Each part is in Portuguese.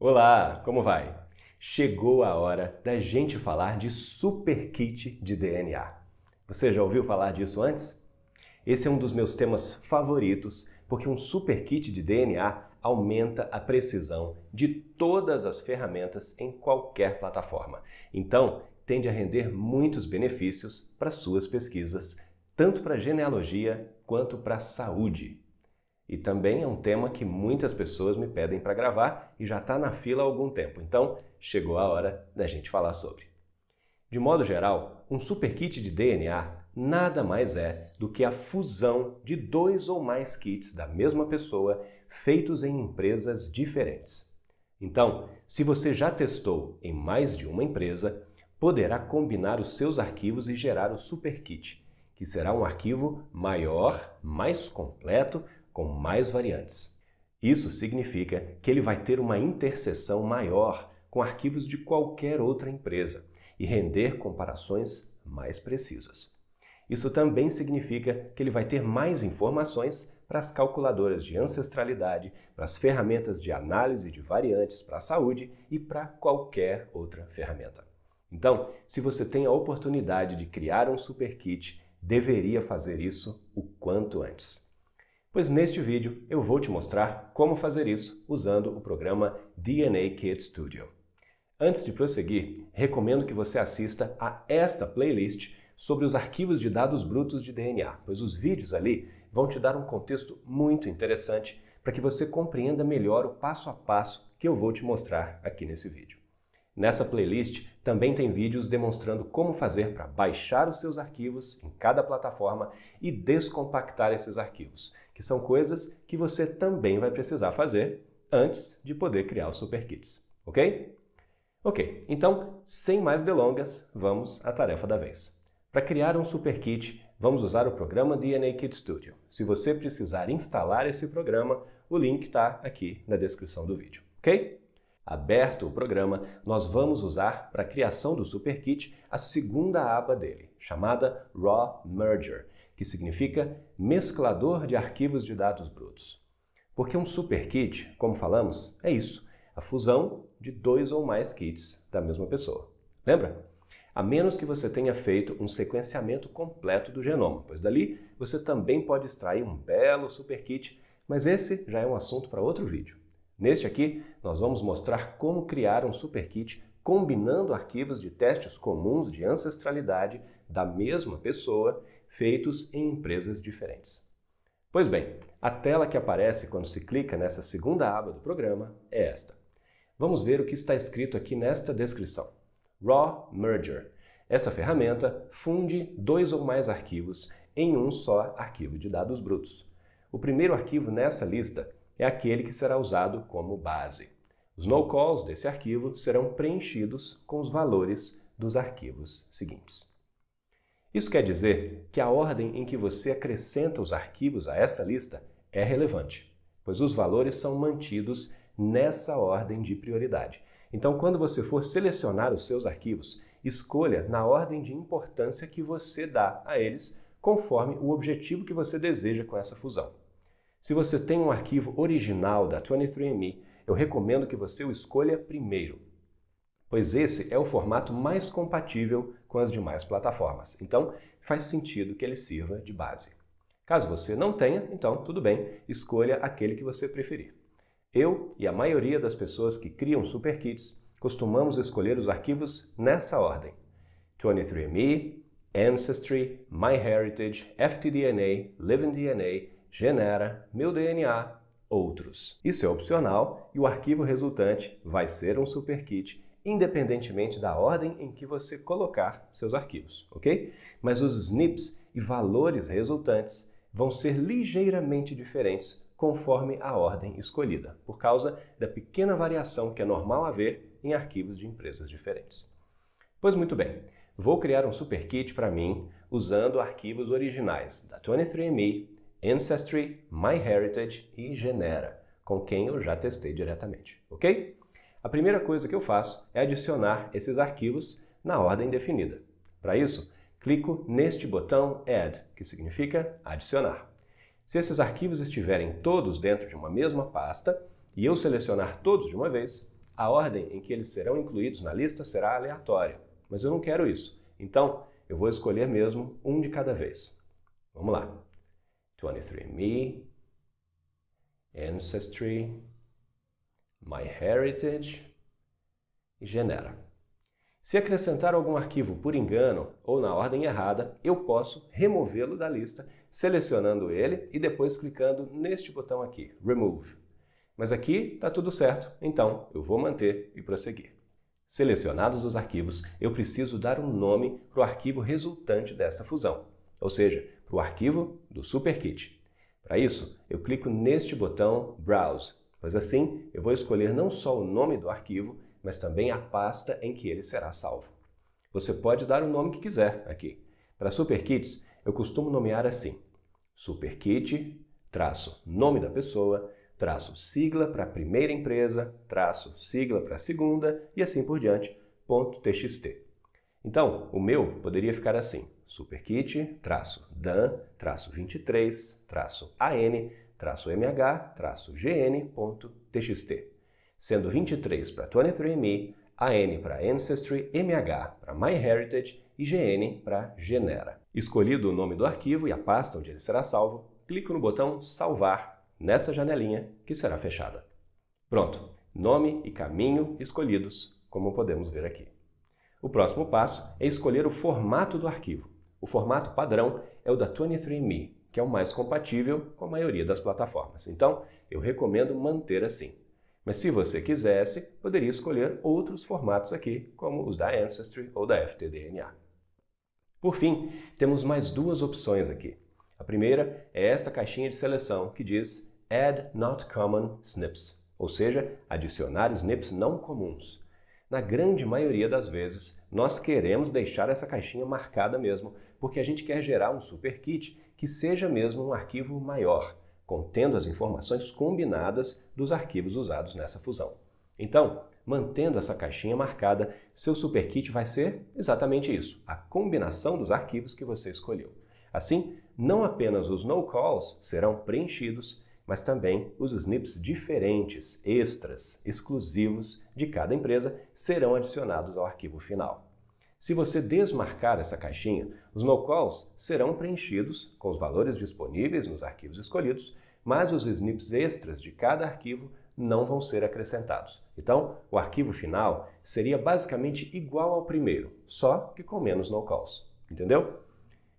Olá, como vai? Chegou a hora da gente falar de super kit de DNA. Você já ouviu falar disso antes? Esse é um dos meus temas favoritos, porque um super kit de DNA aumenta a precisão de todas as ferramentas em qualquer plataforma. Então, tende a render muitos benefícios para suas pesquisas, tanto para genealogia quanto para saúde. E também é um tema que muitas pessoas me pedem para gravar e já está na fila há algum tempo, então chegou a hora da gente falar sobre. De modo geral, um super kit de DNA nada mais é do que a fusão de dois ou mais kits da mesma pessoa feitos em empresas diferentes. Então, se você já testou em mais de uma empresa, poderá combinar os seus arquivos e gerar o super kit, que será um arquivo maior, mais completo, com mais variantes. Isso significa que ele vai ter uma interseção maior com arquivos de qualquer outra empresa e render comparações mais precisas. Isso também significa que ele vai ter mais informações para as calculadoras de ancestralidade, para as ferramentas de análise de variantes para a saúde e para qualquer outra ferramenta. Então, se você tem a oportunidade de criar um super kit, deveria fazer isso o quanto antes. Pois neste vídeo eu vou te mostrar como fazer isso usando o programa DNA Kit Studio. Antes de prosseguir, recomendo que você assista a esta playlist sobre os arquivos de dados brutos de DNA, pois os vídeos ali vão te dar um contexto muito interessante para que você compreenda melhor o passo a passo que eu vou te mostrar aqui nesse vídeo. Nessa playlist também tem vídeos demonstrando como fazer para baixar os seus arquivos em cada plataforma e descompactar esses arquivos, que são coisas que você também vai precisar fazer antes de poder criar os super kits, ok? Ok, então, sem mais delongas, vamos à tarefa da vez. Para criar um super kit, vamos usar o programa DNA Kit Studio. Se você precisar instalar esse programa, o link está aqui na descrição do vídeo, ok? Aberto o programa, nós vamos usar para a criação do Super Kit a segunda aba dele, chamada Raw Merger, que significa mesclador de arquivos de dados brutos. Porque um superkit, como falamos, é isso, a fusão de dois ou mais kits da mesma pessoa. Lembra? A menos que você tenha feito um sequenciamento completo do genoma, pois dali você também pode extrair um belo superkit, mas esse já é um assunto para outro vídeo. Neste aqui, nós vamos mostrar como criar um superkit combinando arquivos de testes comuns de ancestralidade da mesma pessoa feitos em empresas diferentes. Pois bem, a tela que aparece quando se clica nessa segunda aba do programa é esta. Vamos ver o que está escrito aqui nesta descrição. Raw Merger. Essa ferramenta funde dois ou mais arquivos em um só arquivo de dados brutos. O primeiro arquivo nessa lista é aquele que será usado como base. Os no-calls desse arquivo serão preenchidos com os valores dos arquivos seguintes. Isso quer dizer que a ordem em que você acrescenta os arquivos a essa lista é relevante, pois os valores são mantidos nessa ordem de prioridade. Então, quando você for selecionar os seus arquivos, escolha na ordem de importância que você dá a eles, conforme o objetivo que você deseja com essa fusão. Se você tem um arquivo original da 23andMe, eu recomendo que você o escolha primeiro, pois esse é o formato mais compatível com as demais plataformas. Então, faz sentido que ele sirva de base. Caso você não tenha, então tudo bem, escolha aquele que você preferir. Eu e a maioria das pessoas que criam super kits costumamos escolher os arquivos nessa ordem: 23andMe, Ancestry, MyHeritage, FTDNA, LivingDNA, Genera, MeuDNA, outros. Isso é opcional e o arquivo resultante vai ser um super kit independentemente da ordem em que você colocar seus arquivos, ok? Mas os SNPs e valores resultantes vão ser ligeiramente diferentes conforme a ordem escolhida, por causa da pequena variação que é normal haver em arquivos de empresas diferentes. Pois muito bem, vou criar um super kit para mim usando arquivos originais da 23andMe, Ancestry, MyHeritage e Genera, com quem eu já testei diretamente, ok? A primeira coisa que eu faço é adicionar esses arquivos na ordem definida. Para isso, clico neste botão Add, que significa adicionar. Se esses arquivos estiverem todos dentro de uma mesma pasta e eu selecionar todos de uma vez, a ordem em que eles serão incluídos na lista será aleatória, mas eu não quero isso. Então, eu vou escolher mesmo um de cada vez. Vamos lá. 23 Me, Ancestry, MyHeritage e genera. Se acrescentar algum arquivo por engano ou na ordem errada, eu posso removê-lo da lista selecionando ele e depois clicando neste botão aqui, Remove. Mas aqui está tudo certo, então eu vou manter e prosseguir. Selecionados os arquivos, eu preciso dar um nome para o arquivo resultante dessa fusão, ou seja, para o arquivo do SuperKit. Para isso, eu clico neste botão Browse pois assim eu vou escolher não só o nome do arquivo, mas também a pasta em que ele será salvo. Você pode dar o nome que quiser aqui. Para superkits, eu costumo nomear assim: superkit, traço nome da pessoa, traço sigla para a primeira empresa, traço sigla para a segunda e assim por diante, ponto txt. Então, o meu poderia ficar assim: superkit, traço dan, traço 23, traço an, mh-gn.txt, sendo 23 para 23 me AN para Ancestry, MH para MyHeritage e GN para Genera. Escolhido o nome do arquivo e a pasta onde ele será salvo, clico no botão Salvar nessa janelinha que será fechada. Pronto, nome e caminho escolhidos, como podemos ver aqui. O próximo passo é escolher o formato do arquivo. O formato padrão é o da 23 me que é o mais compatível com a maioria das plataformas. Então, eu recomendo manter assim. Mas se você quisesse, poderia escolher outros formatos aqui, como os da Ancestry ou da FTDNA. Por fim, temos mais duas opções aqui. A primeira é esta caixinha de seleção que diz Add Not Common SNPs, ou seja, adicionar SNPs não comuns. Na grande maioria das vezes, nós queremos deixar essa caixinha marcada mesmo, porque a gente quer gerar um super kit que seja mesmo um arquivo maior, contendo as informações combinadas dos arquivos usados nessa fusão. Então, mantendo essa caixinha marcada, seu superkit vai ser exatamente isso, a combinação dos arquivos que você escolheu. Assim, não apenas os no-calls serão preenchidos, mas também os snips diferentes, extras, exclusivos de cada empresa serão adicionados ao arquivo final. Se você desmarcar essa caixinha, os no-calls serão preenchidos com os valores disponíveis nos arquivos escolhidos, mas os snips extras de cada arquivo não vão ser acrescentados. Então, o arquivo final seria basicamente igual ao primeiro, só que com menos no-calls. Entendeu?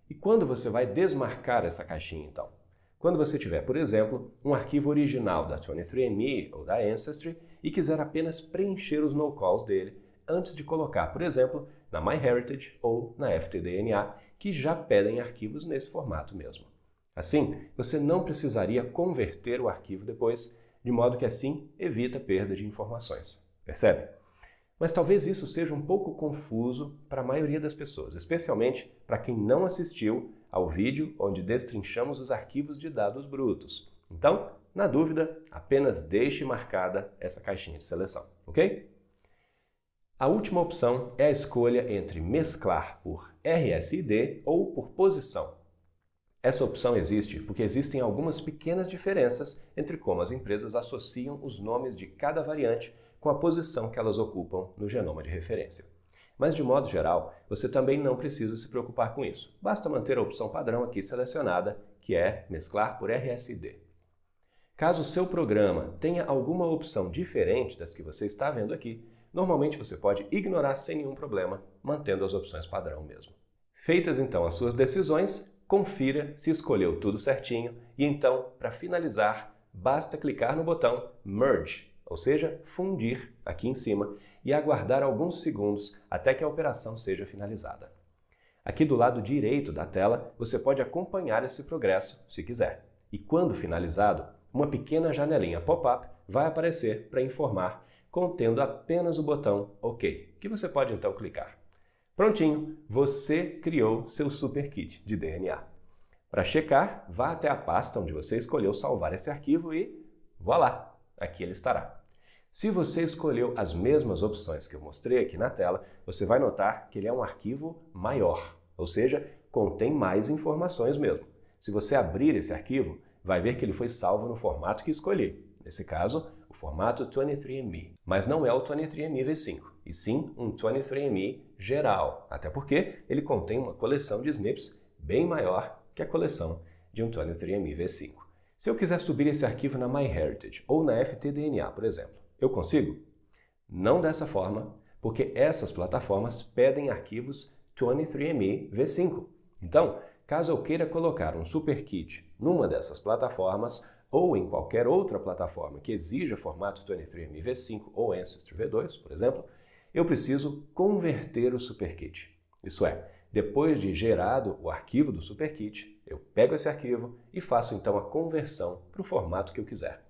E quando você vai desmarcar essa caixinha, então? Quando você tiver, por exemplo, um arquivo original da 23andMe ou da Ancestry e quiser apenas preencher os no-calls dele antes de colocar, por exemplo, na MyHeritage ou na FTDNA, que já pedem arquivos nesse formato mesmo. Assim, você não precisaria converter o arquivo depois, de modo que assim evita perda de informações. Percebe? Mas talvez isso seja um pouco confuso para a maioria das pessoas, especialmente para quem não assistiu ao vídeo onde destrinchamos os arquivos de dados brutos. Então, na dúvida, apenas deixe marcada essa caixinha de seleção, ok? A última opção é a escolha entre mesclar por RSID ou por posição. Essa opção existe porque existem algumas pequenas diferenças entre como as empresas associam os nomes de cada variante com a posição que elas ocupam no genoma de referência. Mas, de modo geral, você também não precisa se preocupar com isso. Basta manter a opção padrão aqui selecionada, que é mesclar por RSID. Caso o seu programa tenha alguma opção diferente das que você está vendo aqui, normalmente você pode ignorar sem nenhum problema, mantendo as opções padrão mesmo. Feitas então as suas decisões, confira se escolheu tudo certinho e então, para finalizar, basta clicar no botão Merge, ou seja, fundir aqui em cima e aguardar alguns segundos até que a operação seja finalizada. Aqui do lado direito da tela, você pode acompanhar esse progresso se quiser. E quando finalizado, uma pequena janelinha pop-up vai aparecer para informar contendo apenas o botão OK, que você pode então clicar. Prontinho, você criou seu super kit de DNA. Para checar, vá até a pasta onde você escolheu salvar esse arquivo e voilá, aqui ele estará. Se você escolheu as mesmas opções que eu mostrei aqui na tela, você vai notar que ele é um arquivo maior, ou seja, contém mais informações mesmo. Se você abrir esse arquivo, vai ver que ele foi salvo no formato que escolhi, Nesse caso, o formato 23andMe. Mas não é o 23andMe V5, e sim um 23andMe geral, até porque ele contém uma coleção de SNPs bem maior que a coleção de um 23andMe V5. Se eu quiser subir esse arquivo na MyHeritage ou na FTDNA, por exemplo, eu consigo? Não dessa forma, porque essas plataformas pedem arquivos 23andMe V5. Então, caso eu queira colocar um superkit numa dessas plataformas, ou em qualquer outra plataforma que exija formato 23MV5 ou Ancestry V2, por exemplo, eu preciso converter o SuperKit. Isso é, depois de gerado o arquivo do SuperKit, eu pego esse arquivo e faço então a conversão para o formato que eu quiser.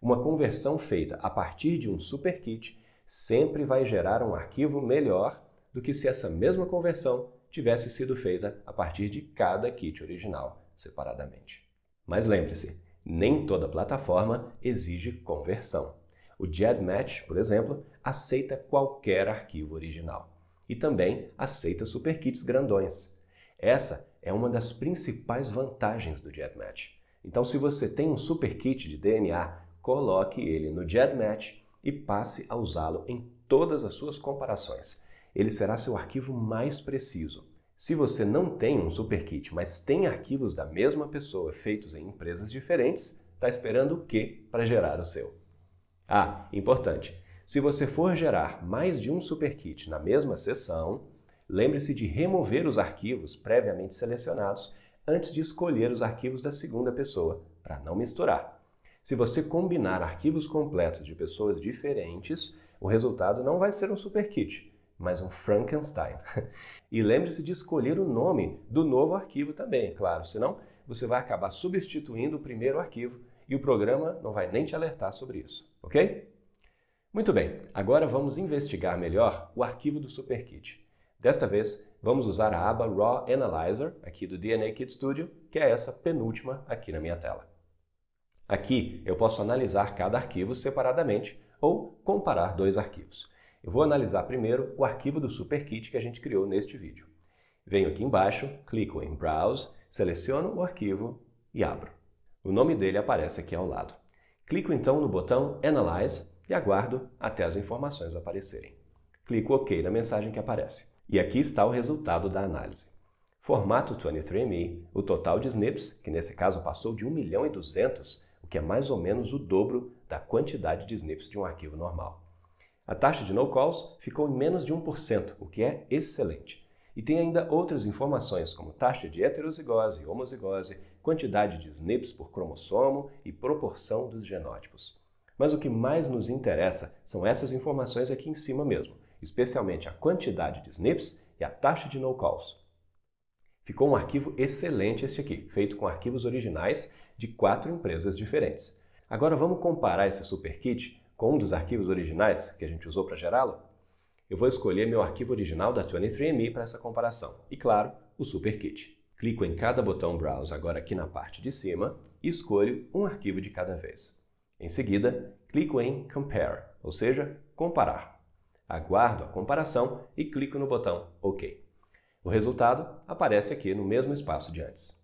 Uma conversão feita a partir de um SuperKit sempre vai gerar um arquivo melhor do que se essa mesma conversão tivesse sido feita a partir de cada kit original separadamente. Mas lembre-se, nem toda plataforma exige conversão. O GEDmatch, por exemplo, aceita qualquer arquivo original e também aceita superkits grandões. Essa é uma das principais vantagens do GEDmatch. Então, se você tem um superkit de DNA, coloque ele no GEDmatch e passe a usá-lo em todas as suas comparações. Ele será seu arquivo mais preciso se você não tem um super kit, mas tem arquivos da mesma pessoa feitos em empresas diferentes, está esperando o quê para gerar o seu? Ah, importante! Se você for gerar mais de um super kit na mesma sessão, lembre-se de remover os arquivos previamente selecionados antes de escolher os arquivos da segunda pessoa, para não misturar. Se você combinar arquivos completos de pessoas diferentes, o resultado não vai ser um super kit, mas um Frankenstein. E lembre-se de escolher o nome do novo arquivo também, claro, senão você vai acabar substituindo o primeiro arquivo e o programa não vai nem te alertar sobre isso, ok? Muito bem, agora vamos investigar melhor o arquivo do SuperKit. Desta vez, vamos usar a aba Raw Analyzer, aqui do DNA Kit Studio, que é essa penúltima aqui na minha tela. Aqui eu posso analisar cada arquivo separadamente ou comparar dois arquivos. Eu vou analisar primeiro o arquivo do SuperKit que a gente criou neste vídeo. Venho aqui embaixo, clico em Browse, seleciono o arquivo e abro. O nome dele aparece aqui ao lado. Clico então no botão Analyze e aguardo até as informações aparecerem. Clico OK na mensagem que aparece. E aqui está o resultado da análise. Formato 23andMe, o total de SNPs, que nesse caso passou de 1 milhão e 200, o que é mais ou menos o dobro da quantidade de SNPs de um arquivo normal. A taxa de no-calls ficou em menos de 1%, o que é excelente. E tem ainda outras informações, como taxa de heterozigose, homozigose, quantidade de SNPs por cromossomo e proporção dos genótipos. Mas o que mais nos interessa são essas informações aqui em cima mesmo, especialmente a quantidade de SNPs e a taxa de no-calls. Ficou um arquivo excelente este aqui, feito com arquivos originais de quatro empresas diferentes. Agora vamos comparar esse super kit com um dos arquivos originais que a gente usou para gerá-lo, eu vou escolher meu arquivo original da 23andMe para essa comparação e, claro, o SuperKit. Clico em cada botão Browse agora aqui na parte de cima e escolho um arquivo de cada vez. Em seguida, clico em Compare, ou seja, comparar. Aguardo a comparação e clico no botão OK. O resultado aparece aqui no mesmo espaço de antes.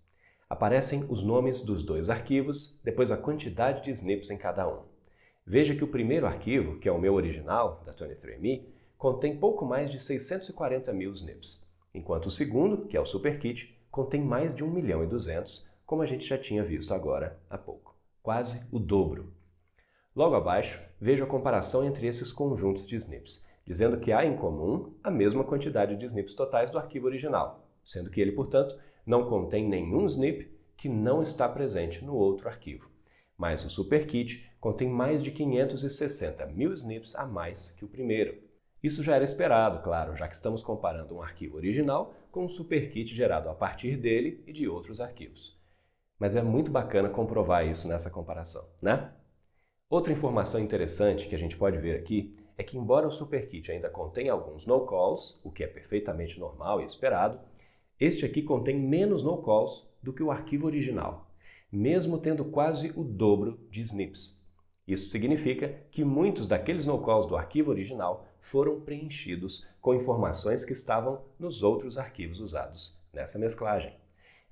Aparecem os nomes dos dois arquivos, depois a quantidade de snips em cada um. Veja que o primeiro arquivo, que é o meu original, da 23andMe, contém pouco mais de 640 mil SNPs, enquanto o segundo, que é o SuperKit, contém mais de 1 milhão e 200, como a gente já tinha visto agora há pouco. Quase o dobro. Logo abaixo, vejo a comparação entre esses conjuntos de SNPs, dizendo que há em comum a mesma quantidade de SNPs totais do arquivo original, sendo que ele, portanto, não contém nenhum SNP que não está presente no outro arquivo. Mas o SuperKit contém mais de 560 mil snips a mais que o primeiro. Isso já era esperado, claro, já que estamos comparando um arquivo original com um superkit gerado a partir dele e de outros arquivos. Mas é muito bacana comprovar isso nessa comparação, né? Outra informação interessante que a gente pode ver aqui é que, embora o superkit ainda contenha alguns no-calls, o que é perfeitamente normal e esperado, este aqui contém menos no-calls do que o arquivo original, mesmo tendo quase o dobro de snips. Isso significa que muitos daqueles no-calls do arquivo original foram preenchidos com informações que estavam nos outros arquivos usados nessa mesclagem.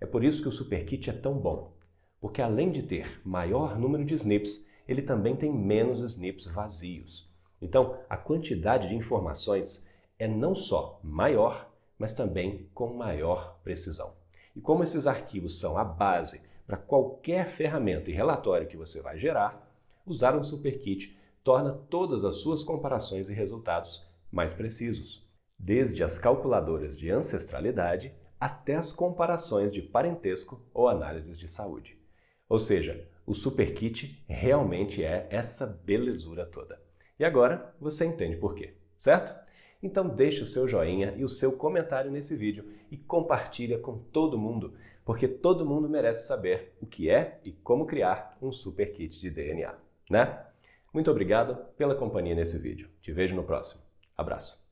É por isso que o SuperKit é tão bom, porque além de ter maior número de SNPs, ele também tem menos SNPs vazios. Então, a quantidade de informações é não só maior, mas também com maior precisão. E como esses arquivos são a base para qualquer ferramenta e relatório que você vai gerar, usar um superkit torna todas as suas comparações e resultados mais precisos, desde as calculadoras de ancestralidade até as comparações de parentesco ou análises de saúde. Ou seja, o superkit realmente é essa belezura toda. E agora você entende por quê, certo? Então deixe o seu joinha e o seu comentário nesse vídeo e compartilha com todo mundo, porque todo mundo merece saber o que é e como criar um super kit de DNA né? Muito obrigado pela companhia nesse vídeo. Te vejo no próximo. Abraço.